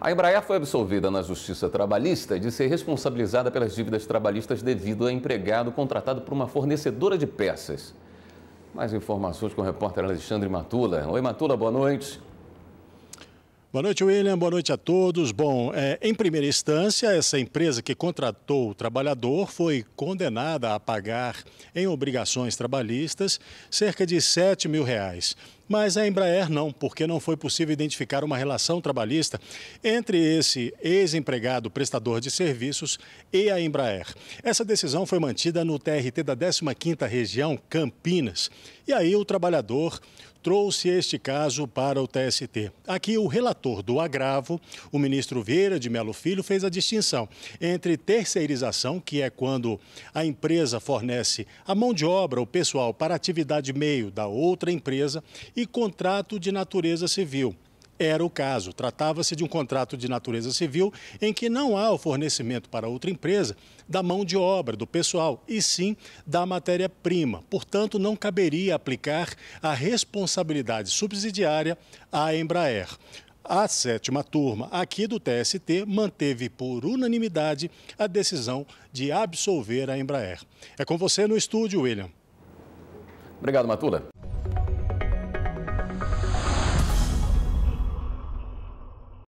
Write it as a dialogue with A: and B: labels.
A: A Embraer foi absolvida na Justiça Trabalhista de ser responsabilizada pelas dívidas trabalhistas devido a empregado contratado por uma fornecedora de peças. Mais informações com o repórter Alexandre Matula. Oi, Matula, boa noite. Boa noite, William. Boa noite a
B: todos. Bom, é, em primeira instância, essa empresa que contratou o trabalhador foi condenada a pagar em obrigações trabalhistas cerca de 7 mil reais. Mas a Embraer não, porque não foi possível identificar uma relação trabalhista entre esse ex-empregado prestador de serviços e a Embraer. Essa decisão foi mantida no TRT da 15ª Região, Campinas. E aí o trabalhador trouxe este caso para o TST. Aqui, o relator do agravo, o ministro Vieira de Melo Filho, fez a distinção entre terceirização, que é quando a empresa fornece a mão de obra, o pessoal, para atividade meio da outra empresa, e contrato de natureza civil. Era o caso. Tratava-se de um contrato de natureza civil em que não há o fornecimento para outra empresa da mão de obra, do pessoal, e sim da matéria-prima. Portanto, não caberia aplicar a responsabilidade subsidiária à Embraer. A sétima turma aqui do TST manteve por unanimidade a decisão de absolver a Embraer. É com você no estúdio, William. Obrigado, Matula.